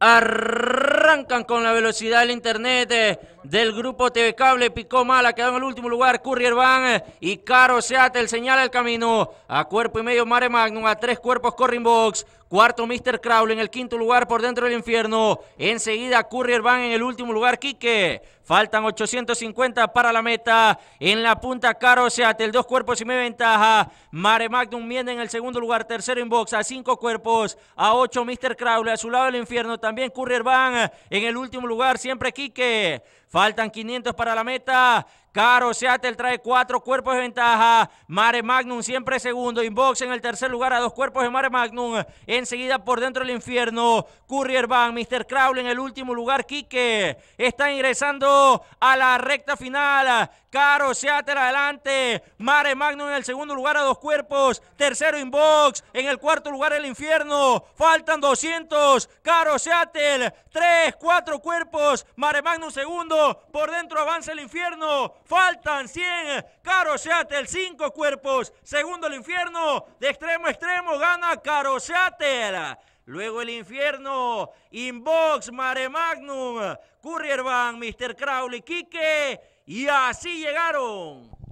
arrancan con la velocidad del internet. Eh, del grupo TV Cable. Picó mala, quedó en el último lugar Currier Van eh, y Caro Seattle. Señala el camino a cuerpo y medio Mare Magnum, a tres cuerpos Corring Box. Cuarto, Mr. Crowley en el quinto lugar por dentro del infierno. Enseguida, Currier Van en el último lugar, Quique. Faltan 850 para la meta. En la punta, Caro Seattle. Dos cuerpos y media ventaja. Mare Magnum viene en el segundo lugar. Tercero en A cinco cuerpos. A ocho, Mr. Crowley. A su lado del infierno. También Currier Van eh, en el último lugar. Siempre Quique. Faltan 500 para la meta. Caro Seattle trae cuatro cuerpos de ventaja. Mare Magnum siempre segundo. Inbox en el tercer lugar a dos cuerpos de Mare Magnum. Enseguida por dentro del infierno. Courier Van, Mr. Crowley en el último lugar. Quique está ingresando a la recta final. Caro Seattle adelante. Mare Magnum en el segundo lugar a dos cuerpos. Tercero Inbox. En el cuarto lugar el infierno. Faltan 200. Caro Seattle. Tres, cuatro cuerpos. Mare Magnum segundo. Por dentro avanza el infierno faltan 100. Eh, Caro Seattle, 5 cuerpos. Segundo el infierno, de extremo a extremo, gana Caro Seattle. Luego el infierno, Inbox, Mare Magnum, Courier Van, Mr. Crowley, Quique. Y así llegaron.